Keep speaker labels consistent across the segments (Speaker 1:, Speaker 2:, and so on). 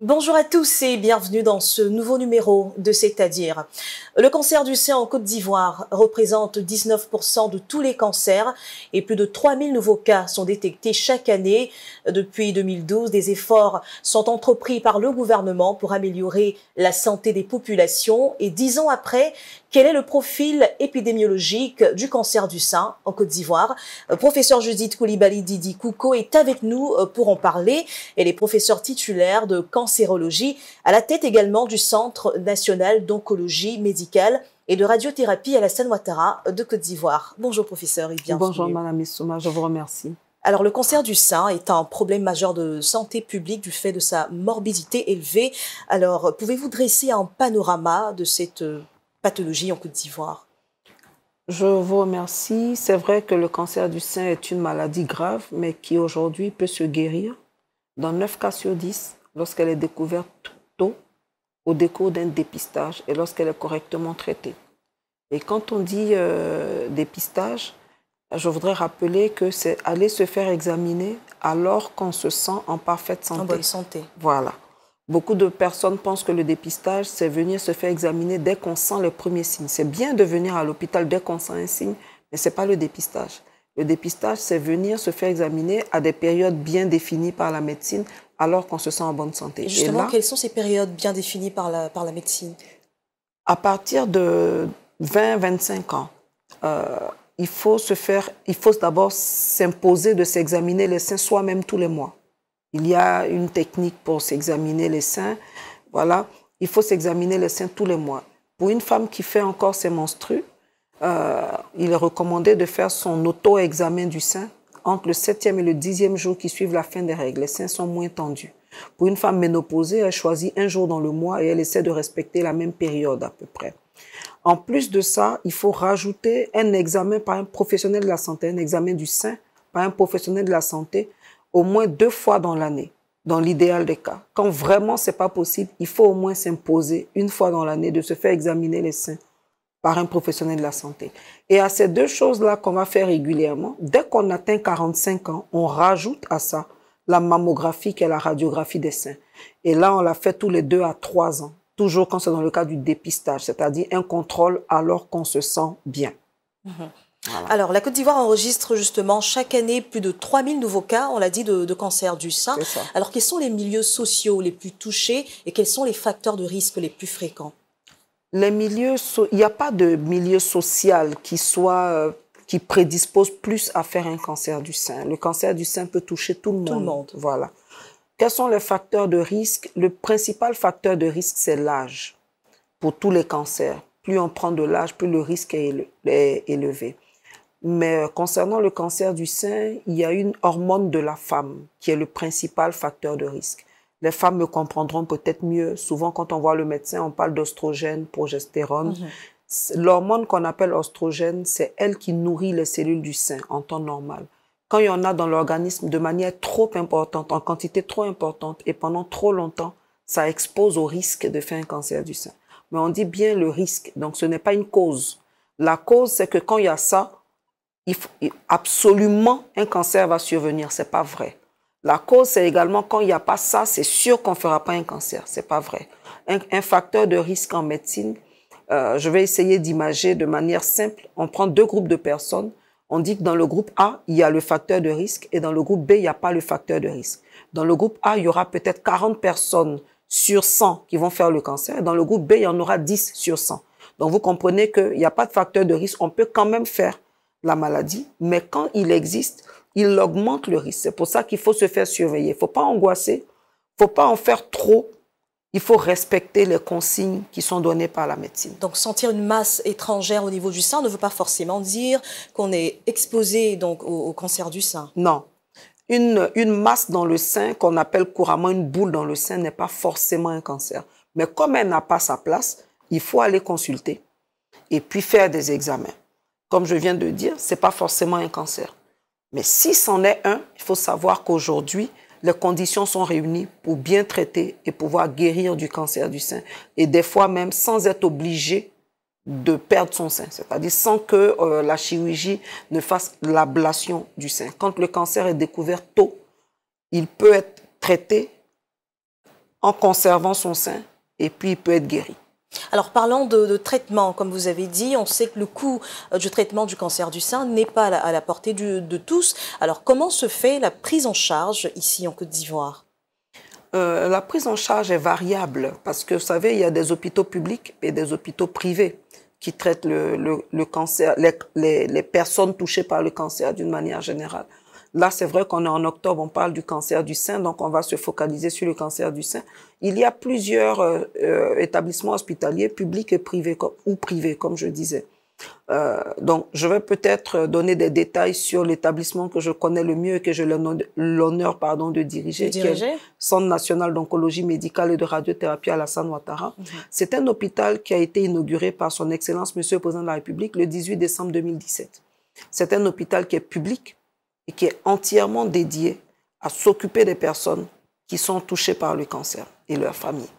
Speaker 1: Bonjour à tous et bienvenue dans ce nouveau numéro de C'est-à-dire. Le cancer du sein en Côte d'Ivoire représente 19% de tous les cancers et plus de 3000 nouveaux cas sont détectés chaque année. Depuis 2012, des efforts sont entrepris par le gouvernement pour améliorer la santé des populations et dix ans après, quel est le profil épidémiologique du cancer du sein en Côte d'Ivoire Professeur Judith Koulibaly Didi Kouko est avec nous pour en parler. Elle est professeure titulaire de cancer sérologie, à la tête également du Centre national d'oncologie médicale et de radiothérapie à la Seine Ouattara de Côte d'Ivoire. Bonjour professeur et bienvenue. Bonjour madame
Speaker 2: Issouma, je vous remercie.
Speaker 1: Alors le cancer du sein est un problème majeur de santé publique du fait de sa morbidité élevée. Alors pouvez-vous dresser un panorama de cette euh, pathologie en Côte d'Ivoire
Speaker 2: je vous remercie. C'est vrai que le cancer du sein est une maladie grave, mais qui aujourd'hui peut se guérir. Dans 9 cas sur 10, lorsqu'elle est découverte tôt au décours d'un dépistage et lorsqu'elle est correctement traitée. Et quand on dit euh, dépistage, je voudrais rappeler que c'est aller se faire examiner alors qu'on se sent en parfaite santé. En bonne santé. Voilà. Beaucoup de personnes pensent que le dépistage, c'est venir se faire examiner dès qu'on sent le premier signe. C'est bien de venir à l'hôpital dès qu'on sent un signe, mais ce n'est pas le dépistage. Le dépistage, c'est venir se faire examiner à des périodes bien définies par la médecine alors qu'on se sent en bonne santé. justement, quelles
Speaker 1: sont ces périodes bien définies par la, par la médecine
Speaker 2: À partir de 20-25 ans, euh, il faut faut d'abord s'imposer de s'examiner les seins soi-même tous les mois. Il y a une technique pour s'examiner les seins. Voilà, il faut s'examiner les seins tous les mois. Pour une femme qui fait encore ses menstrues, euh, il est recommandé de faire son auto-examen du sein entre le septième et le dixième jour qui suivent la fin des règles. Les seins sont moins tendus. Pour une femme ménopausée, elle choisit un jour dans le mois et elle essaie de respecter la même période à peu près. En plus de ça, il faut rajouter un examen par un professionnel de la santé, un examen du sein par un professionnel de la santé au moins deux fois dans l'année, dans l'idéal des cas. Quand vraiment ce n'est pas possible, il faut au moins s'imposer une fois dans l'année de se faire examiner les seins par un professionnel de la santé. Et à ces deux choses-là qu'on va faire régulièrement, dès qu'on atteint 45 ans, on rajoute à ça la mammographie qui est la radiographie des seins. Et là, on la fait tous les deux à trois ans, toujours quand c'est dans le cas du dépistage, c'est-à-dire un contrôle alors qu'on se sent bien.
Speaker 1: Mhm. Alors, la Côte d'Ivoire enregistre justement chaque année plus de 3000 nouveaux cas, on l'a dit, de, de, cancer du sein. Alors, quels sont les milieux sociaux les plus touchés et quels sont les facteurs de risque les plus fréquents
Speaker 2: les milieux, il n'y a pas de milieu social qui soit euh, qui prédispose plus à faire un cancer du sein. Le cancer du sein peut toucher tout le monde. Tout le monde. Voilà. Quels sont les facteurs de risque Le principal facteur de risque, c'est l'âge pour tous les cancers. Plus on prend de l'âge, plus le risque est, élevé. Mais euh, concernant le cancer du sein, il y a une hormone de la femme qui est le principal facteur de risque. Les femmes me comprendront peut-être mieux. Souvent, quand on voit le médecin, on parle d'ostrogène, progestérone. Mhm. L'hormone qu'on appelle ostrogène, c'est elle qui nourrit les cellules du sein en temps normal. Quand il y en a dans l'organisme de manière trop importante, en quantité trop importante et pendant trop longtemps, ça expose au risque de faire un cancer du sein. Mais on dit bien le risque, donc ce n'est pas une cause. La cause, c'est que quand il y a ça, absolument un cancer va survenir. C'est pas vrai. La cause, c'est également quand il n'y a pas ça, c'est sûr qu'on ne fera pas un cancer. C'est pas vrai. Un, facteur de risque en médecine, euh, je vais essayer d'imager de manière simple. On prend deux groupes de personnes. On dit que dans le groupe A, il y a le facteur de risque et dans le groupe B, il n'y a pas le facteur de risque. Dans le groupe A, il y aura peut-être 40 personnes sur 100 qui vont faire le cancer. Dans le groupe B, il y en aura 10 sur 100. Donc vous comprenez qu'il n'y a pas de facteur de risque. On peut quand même faire la maladie, mais quand il existe, il augmente le risque. C'est pour ça qu'il faut se faire surveiller. Il ne faut pas angoisser, il ne faut pas en faire trop. Il faut respecter les consignes qui sont données par la médecine.
Speaker 1: Donc sentir une masse étrangère au niveau du sein ne veut pas forcément dire qu'on est exposé donc au, cancer du sein.
Speaker 2: Non. Une, une masse dans le sein, qu'on appelle couramment une boule dans le sein, n'est pas forcément un cancer. Mais comme elle n'a pas sa place, il faut aller consulter et puis faire des examens. Comme je viens de dire, ce n'est pas forcément un cancer. Mais si c'en est un, il faut savoir qu'aujourd'hui, les conditions sont réunies pour bien traiter et pouvoir guérir du cancer du sein. Et des fois même sans être obligé de perdre son sein, c'est-à-dire sans que euh, la chirurgie ne fasse l'ablation du sein. Quand le cancer est découvert tôt, il peut être traité en conservant son sein et puis il peut être guéri.
Speaker 1: Alors parlons de, traitement, comme vous avez dit, on sait que le coût euh, du traitement du cancer du sein n'est pas à la, portée de tous. Alors comment se fait la prise en charge ici en Côte d'Ivoire
Speaker 2: euh, La prise en charge est variable parce que vous savez, il y a des hôpitaux publics et des hôpitaux privés qui traitent le, cancer, les personnes touchées par le cancer d'une manière générale. Là, c'est vrai qu'on est en octobre, on parle du cancer du sein, donc on va se focaliser sur le cancer du sein. Il y a plusieurs euh, euh, établissements hospitaliers, publics et privés, ou privés, comme je disais. Euh, donc, je vais peut-être donner des détails sur l'établissement que je connais le mieux et que j'ai l'honneur pardon, de diriger, Centre national d'oncologie médicale et de radiothérapie à la san ouattara mhm. C'est un hôpital qui a été inauguré par son Excellence Monsieur le Président de la République le 18 décembre 2017. C'est un hôpital qui est public, et qui est entièrement dédié à s'occuper des personnes qui sont touchées par le cancer et leurs familles.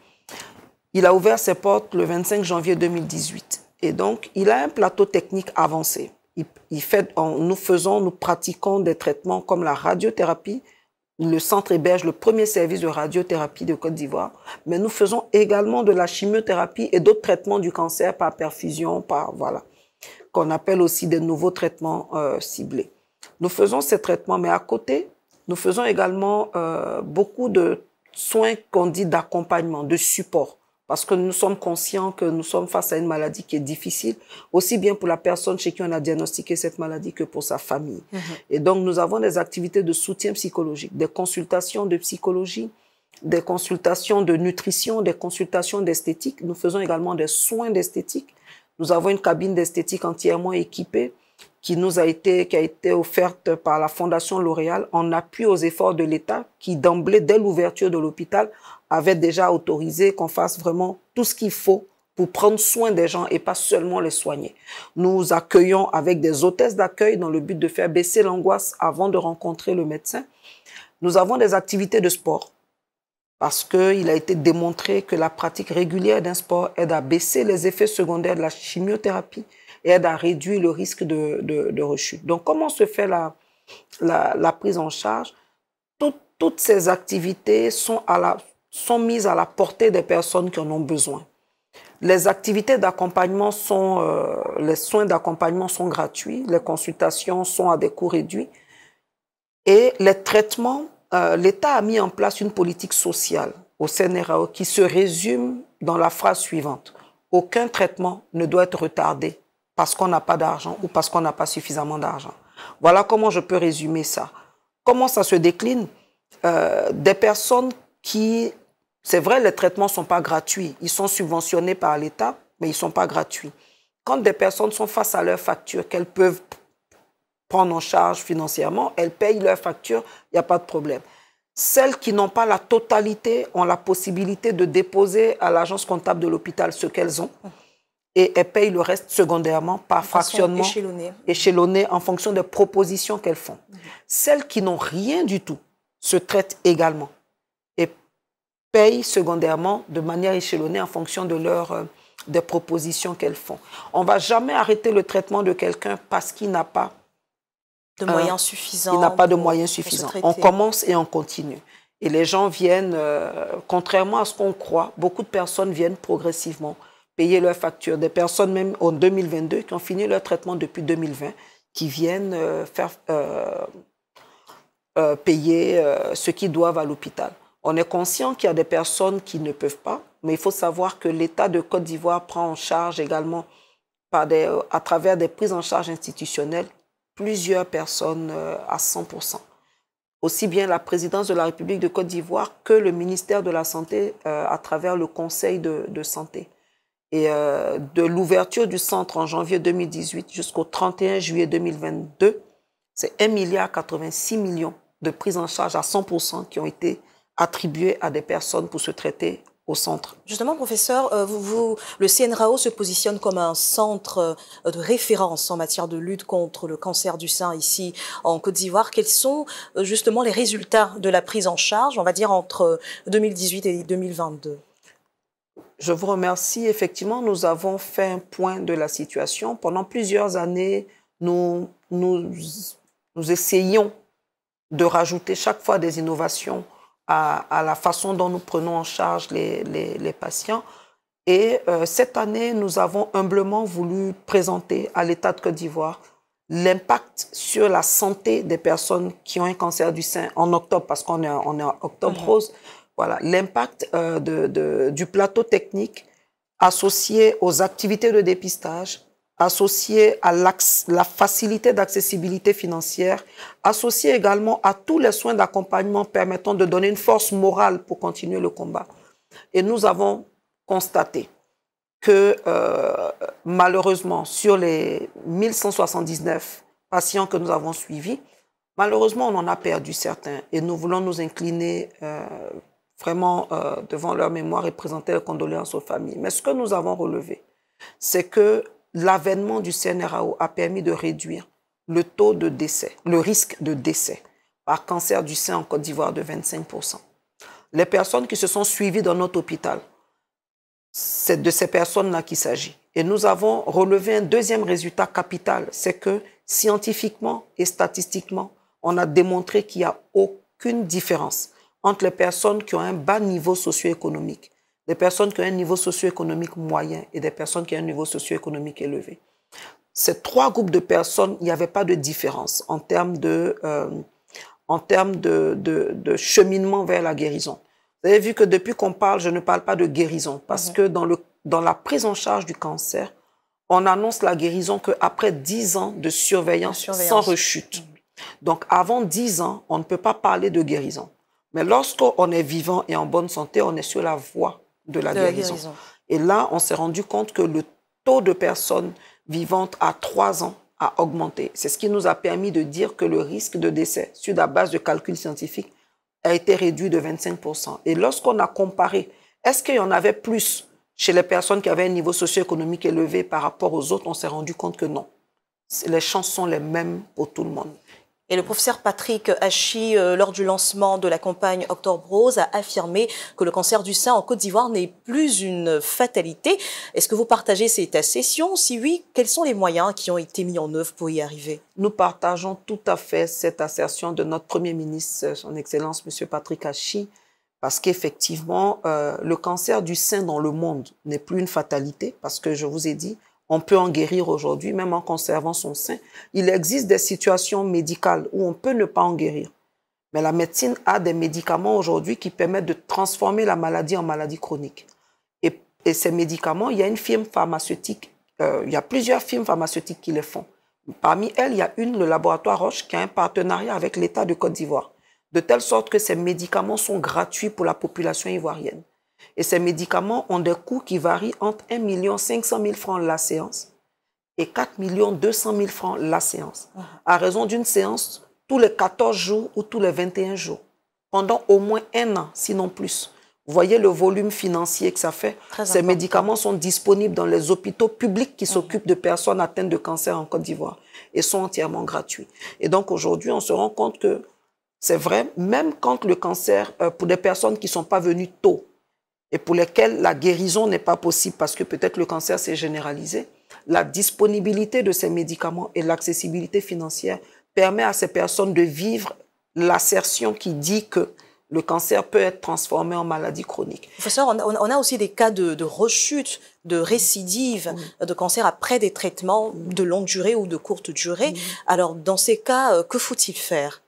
Speaker 2: Il a ouvert ses portes le 25 janvier 2018 et donc il a un plateau technique avancé. fait, nous faisons, nous pratiquons des traitements comme la radiothérapie. Le centre héberge le premier service de radiothérapie de Côte d'Ivoire, mais nous faisons également de la chimiothérapie et d'autres traitements du cancer par perfusion, par voilà, qu'on appelle aussi des nouveaux traitements euh, ciblés. Nous faisons ces traitements, mais à côté, nous faisons également euh, beaucoup de soins qu'on dit d'accompagnement, de support, parce que nous sommes conscients que nous sommes face à une maladie qui est difficile, aussi bien pour la personne chez qui on a diagnostiqué cette maladie que pour sa famille. Mhm. Et donc, nous avons des activités de soutien psychologique, des consultations de psychologie, des consultations de nutrition, des consultations d'esthétique. Nous faisons également des soins d'esthétique. Nous avons une cabine d'esthétique entièrement équipée qui nous a été, qui a été offerte par la Fondation L'Oréal en appui aux efforts de l'État qui, d'emblée, dès l'ouverture de l'hôpital, avait déjà autorisé qu'on fasse vraiment tout ce qu'il faut pour prendre soin des gens et pas seulement les soigner. Nous accueillons avec des hôtesses d'accueil dans le but de faire baisser l'angoisse avant de rencontrer le médecin. Nous avons des activités de sport parce qu'il a été démontré que la pratique régulière d'un sport aide à baisser les effets secondaires de la chimiothérapie et aide à réduire le risque de, de, rechute. Donc, comment se fait la, la, prise en charge Toutes ces activités sont, à la, sont mises à la portée des personnes qui en ont besoin. Les activités d'accompagnement sont, euh, les soins d'accompagnement sont gratuits, les consultations sont à des coûts réduits et les traitements, euh, l'État a mis en place une politique sociale au CNRAO qui se résume dans la phrase suivante. Aucun traitement ne doit être retardé parce qu'on n'a pas d'argent ou parce qu'on n'a pas suffisamment d'argent. Voilà comment je peux résumer ça. Comment ça se décline euh, Des personnes qui, c'est vrai, les traitements ne sont pas gratuits. Ils sont subventionnés par l'État, mais ils ne sont pas gratuits. Quand des personnes sont face à leurs factures qu'elles peuvent prendre en charge financièrement, elles payent leurs factures, il n'y a pas de problème. Celles qui n'ont pas la totalité ont la possibilité de déposer à l'agence comptable de l'hôpital ce qu'elles ont et elles payent le reste secondairement par fractionnement échelonné. en fonction des propositions qu'elles font. Mhm. Celles qui n'ont rien du tout se traitent également et payent secondairement de manière échelonnée en fonction de euh, des propositions qu'elles font. On ne va jamais arrêter le traitement de quelqu'un parce qu'il n'a pas
Speaker 1: de moyens suffisants. Il pas de
Speaker 2: moyens suffisants. On commence et on continue. Et les gens viennent, euh, contrairement à ce qu'on croit, beaucoup de personnes viennent progressivement payer leurs factures, des personnes même en 2022 qui ont fini leur traitement depuis 2020, qui viennent euh, faire, euh, euh, payer ce qu'ils doivent à l'hôpital. On est conscient qu'il y a des personnes qui ne peuvent pas, mais il faut savoir que l'État de Côte d'Ivoire prend en charge également, par des, à travers des prises en charge institutionnelles, plusieurs personnes à 100%. Aussi bien la présidence de la République de Côte d'Ivoire que le ministère de la Santé à travers le Conseil de santé et euh, de l'ouverture du centre en janvier 2018 jusqu'au 31 juillet 2022, c'est 1,86 milliard de prises en charge à 100% qui ont été attribuées à des personnes pour se traiter au
Speaker 1: centre. Justement, professeur, euh, le CNRAO se positionne comme un centre euh, de référence en matière de lutte contre le cancer du sein ici en Côte d'Ivoire. Quels sont justement les résultats de la prise en charge, on va dire, entre 2018 et 2022
Speaker 2: je vous remercie. Effectivement, nous avons fait un point de la situation. Pendant plusieurs années, nous, nous, essayons de rajouter chaque fois des innovations à, la façon dont nous prenons en charge les, patients. Et euh, cette année, nous avons humblement voulu présenter à l'État de Côte d'Ivoire l'impact sur la santé des personnes qui ont un cancer du sein en octobre, parce qu'on est, en octobre mmh. rose. Voilà, l'impact euh, de, du plateau technique associé aux activités de dépistage, associé à la facilité d'accessibilité financière, associé également à tous les soins d'accompagnement permettant de donner une force morale pour continuer le combat. Et nous avons constaté que euh, malheureusement, sur les 1179 patients que nous avons suivis, malheureusement, on en a perdu certains et nous voulons nous incliner euh, vraiment euh, devant leur mémoire et présenter leurs condoléances aux familles. Mais ce que nous avons relevé, c'est que l'avènement du CNRAO a permis de réduire le taux de décès, le risque de décès par cancer du sein en Côte d'Ivoire de 25%. Les personnes qui se sont suivies dans notre hôpital, c'est de ces personnes-là qu'il s'agit. Et nous avons relevé un deuxième résultat capital, c'est que scientifiquement et statistiquement, on a démontré qu'il n'y a aucune différence entre les personnes qui ont un bas niveau socio-économique, des personnes qui ont un niveau socio-économique moyen et des personnes qui ont un niveau socio-économique élevé. Ces trois groupes de personnes, il n'y avait pas de différence en termes de, euh, en termes de, de, cheminement vers la guérison. Vous avez vu que depuis qu'on parle, je ne parle pas de guérison, parce mhm. que dans, le, dans la prise en charge du cancer, on annonce la guérison qu'après 10 ans de surveillance, sans rechute. Mhm. Donc avant 10 ans, on ne peut pas parler de guérison. Mais lorsqu'on est vivant et en bonne santé, on est sur la voie de la, guérison. Et là, on s'est rendu compte que le taux de personnes vivantes à 3 ans a augmenté. C'est ce qui nous a permis de dire que le risque de décès sur la base de calculs scientifiques a été réduit de 25%. Et lorsqu'on a comparé, est-ce qu'il y en avait plus chez les personnes qui avaient un niveau socio-économique élevé par rapport aux autres On s'est rendu compte que non. Les chances sont les mêmes pour tout le monde.
Speaker 1: Et le professeur Patrick Hachi, euh, lors du lancement de la campagne Octobre Rose, a affirmé que le cancer du sein en Côte d'Ivoire n'est plus une fatalité. Est-ce que vous partagez cette assertion Si oui, quels sont les moyens qui ont été mis en œuvre pour y arriver Nous partageons tout à fait cette assertion de notre Premier
Speaker 2: ministre, son Excellence, Monsieur Patrick Hachi, parce qu'effectivement, euh, le cancer du sein dans le monde n'est plus une fatalité, parce que je vous ai dit, on peut en guérir aujourd'hui, même en conservant son sein. Il existe des situations médicales où on peut ne pas en guérir. Mais la médecine a des médicaments aujourd'hui qui permettent de transformer la maladie en maladie chronique. Et, ces médicaments, il y a une firme pharmaceutique, euh, il y a plusieurs firmes pharmaceutiques qui les font. Parmi elles, il y a une, le laboratoire Roche, qui a un partenariat avec l'État de Côte d'Ivoire, de telle sorte que ces médicaments sont gratuits pour la population ivoirienne. Et ces médicaments ont des coûts qui varient entre 1 500 000 francs la séance et 4 200 000 francs la séance, à raison d'une séance tous les 14 jours ou tous les 21 jours, pendant au moins un an, sinon plus. Vous voyez le volume financier que ça fait. Ces médicaments sont disponibles dans les hôpitaux publics qui s'occupent de personnes atteintes de cancer en Côte d'Ivoire et sont entièrement gratuits. Et donc aujourd'hui, on se rend compte que c'est vrai, même quand le cancer, euh, pour des personnes qui ne sont pas venues tôt, et pour lesquels la guérison n'est pas possible parce que peut-être le cancer s'est généralisé, la disponibilité de ces médicaments et l'accessibilité financière permet à ces personnes de vivre l'assertion qui dit que le cancer peut être transformé en maladie chronique.
Speaker 1: Professeur, on a, aussi des cas de, rechute, de récidive de cancer après des traitements de longue durée ou de courte durée. Alors, dans ces cas, euh, que faut-il faire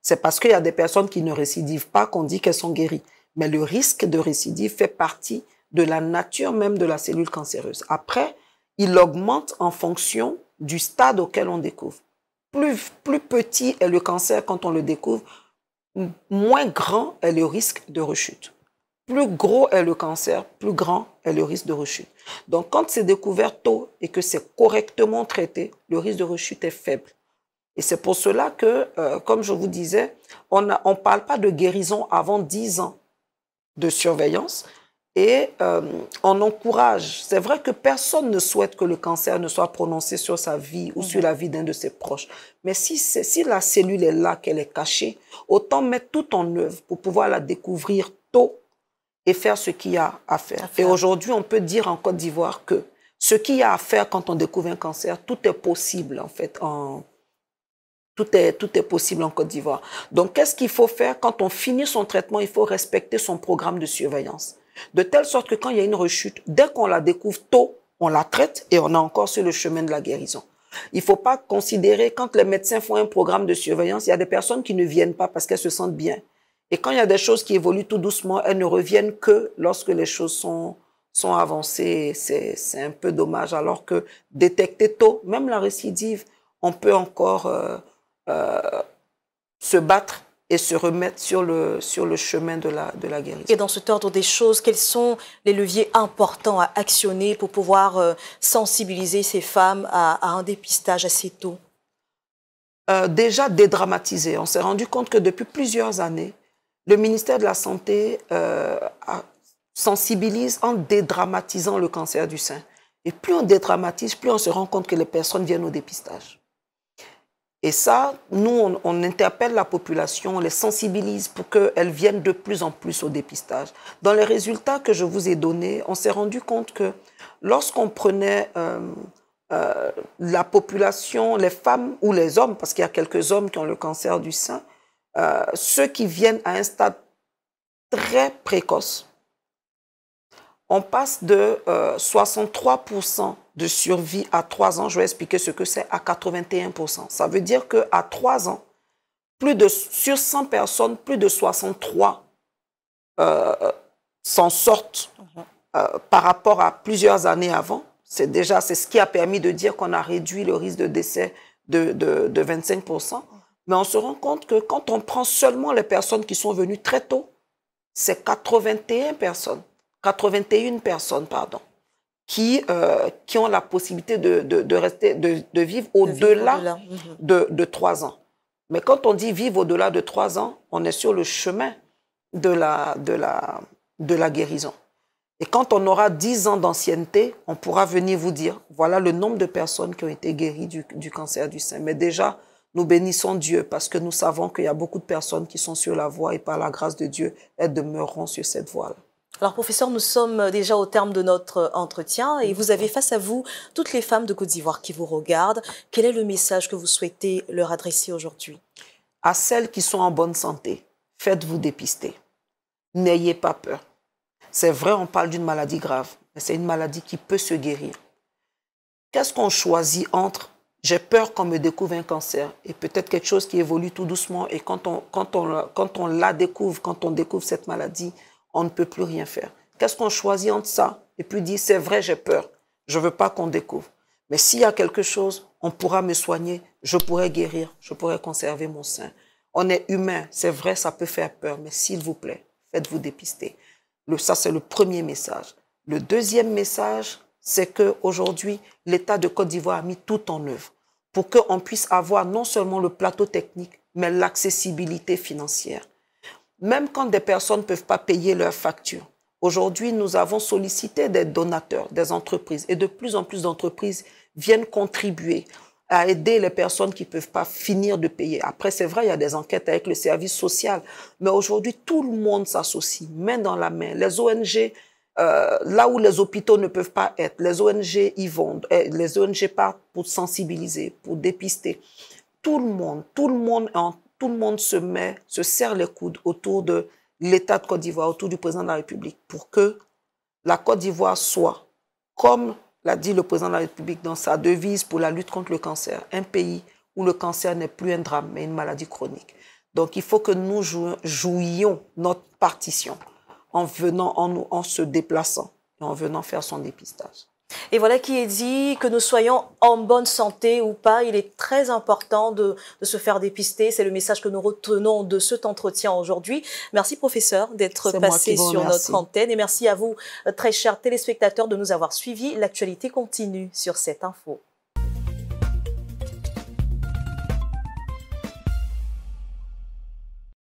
Speaker 1: C'est parce
Speaker 2: qu'il y a des personnes qui ne récidivent pas qu'on dit qu'elles sont guéries. Mais le risque de récidive fait partie de la nature même de la cellule cancéreuse. Après, il augmente en fonction du stade auquel on découvre. Plus, petit est le cancer quand on le découvre, moins grand est le risque de rechute. Plus gros est le cancer, plus grand est le risque de rechute. Donc quand c'est découvert tôt et que c'est correctement traité, le risque de rechute est faible. Et c'est pour cela que, euh, comme je vous disais, on ne parle pas de guérison avant 10 ans de surveillance et euh, on encourage. C'est vrai que personne ne souhaite que le cancer ne soit prononcé sur sa vie ou sur mhm. la vie d'un de ses proches. Mais si, si la cellule est là, qu'elle est cachée, autant mettre tout en œuvre pour pouvoir la découvrir tôt et faire ce qu'il y a à faire. Et aujourd'hui, on peut dire en Côte d'Ivoire que ce qu'il y a à faire quand on découvre un cancer, tout est possible en fait en, tout est, tout est possible en Côte d'Ivoire. Donc, qu'est-ce qu'il faut faire quand on finit son traitement Il faut respecter son programme de surveillance. De telle sorte que quand il y a une rechute, dès qu'on la découvre tôt, on la traite et on est encore sur le chemin de la guérison. Il ne faut pas considérer, quand les médecins font un programme de surveillance, il y a des personnes qui ne viennent pas parce qu'elles se sentent bien. Et quand il y a des choses qui évoluent tout doucement, elles ne reviennent que lorsque les choses sont, sont avancées. C'est un peu dommage. Alors que détecter tôt, même la récidive, on peut encore... Euh, euh, se battre et se remettre sur le, chemin de la, de guérison. Et
Speaker 1: dans cet ordre des choses, quels sont les leviers importants à actionner pour pouvoir euh, sensibiliser ces femmes à, un dépistage assez tôt
Speaker 2: euh, Déjà dédramatiser. On s'est rendu compte que depuis plusieurs années, le ministère de la Santé sensibilise en dédramatisant le cancer du sein. Et plus on dédramatise, plus on se rend compte que les personnes viennent au dépistage. Et ça, nous, on, interpelle la population, on les sensibilise pour qu'elles viennent de plus en plus au dépistage. Dans les résultats que je vous ai donnés, on s'est rendu compte que lorsqu'on prenait euh, euh, la population, les femmes ou les hommes, parce qu'il y a quelques hommes qui ont le cancer du sein, euh, ceux qui viennent à un stade très précoce, on passe de 63% de survie à 3 ans, je vais expliquer ce que c'est à 81%. Ça veut dire qu'à 3 ans, plus de, sur 100 personnes, plus de 63 euh, s'en sortent euh, par rapport à plusieurs années avant. C'est déjà c'est ce qui a permis de dire qu'on a réduit le risque de décès de, de, de 25%. Mais on se rend compte que quand on prend seulement les personnes qui sont venues très tôt, c'est 81 personnes, 81 personnes, pardon qui, euh, qui ont la possibilité de, de, rester, de, vivre au-delà mhm. de, de, trois ans. Mais quand on dit vivre au-delà de trois ans, on est sur le chemin de la, de la, de la guérison. Et quand on aura dix ans d'ancienneté, on pourra venir vous dire, voilà le nombre de personnes qui ont été guéries du, du cancer du sein. Mais déjà, nous bénissons Dieu parce que nous savons qu'il y a beaucoup de personnes qui sont sur la voie et par la grâce de Dieu, elles demeureront sur cette voie-là.
Speaker 1: Alors, professeur, nous sommes déjà au terme de notre entretien et vous avez face à vous toutes les femmes de Côte d'Ivoire qui vous regardent. Quel est le message que vous souhaitez leur adresser aujourd'hui À celles qui sont en bonne
Speaker 2: santé, faites-vous dépister. N'ayez pas peur. C'est vrai, on parle d'une maladie grave, mais c'est une maladie qui peut se guérir. Qu'est-ce qu'on choisit entre j'ai peur qu'on me découvre un cancer et peut-être quelque chose qui évolue tout doucement et quand on, quand on la découvre, quand on découvre cette maladie, on ne peut plus rien faire. Qu'est-ce qu'on choisit entre ça et puis dire, c'est vrai, j'ai peur, je ne veux pas qu'on découvre. Mais s'il y a quelque chose, on pourra me soigner, je pourrai guérir, je pourrai conserver mon sein. On est humain, c'est vrai, ça peut faire peur, mais s'il vous plaît, faites-vous dépister. Le, ça, c'est le premier message. Le deuxième message, c'est que aujourd'hui, l'État de Côte d'Ivoire a mis tout en œuvre pour qu'on puisse avoir non seulement le plateau technique, mais l'accessibilité financière même quand des personnes ne peuvent pas payer leurs factures. Aujourd'hui, nous avons sollicité des donateurs, des entreprises, et de plus en plus d'entreprises viennent contribuer à aider les personnes qui ne peuvent pas finir de payer. Après, c'est vrai, il y a des enquêtes avec le service social, mais aujourd'hui, tout le monde s'associe, main dans la main. Les ONG, euh, là où les hôpitaux ne peuvent pas être, les ONG y vont, les ONG partent pour sensibiliser, pour dépister. Tout le monde, tout le monde est en tout le monde se met, se serre les coudes autour de l'État de Côte d'Ivoire, autour du président de la République, pour que la Côte d'Ivoire soit, comme l'a dit le président de la République dans sa devise pour la lutte contre le cancer, un pays où le cancer n'est plus un drame, mais une maladie chronique. Donc il faut que nous jouions notre partition en venant en en se déplaçant et en venant faire son dépistage.
Speaker 1: Et voilà qui est dit, que nous soyons en bonne santé ou pas, il est très important de, se faire dépister. C'est le message que nous retenons de cet entretien aujourd'hui. Merci professeur d'être passé sur notre antenne et merci à vous, euh, très chers téléspectateurs, de nous avoir suivis. L'actualité continue sur cette info.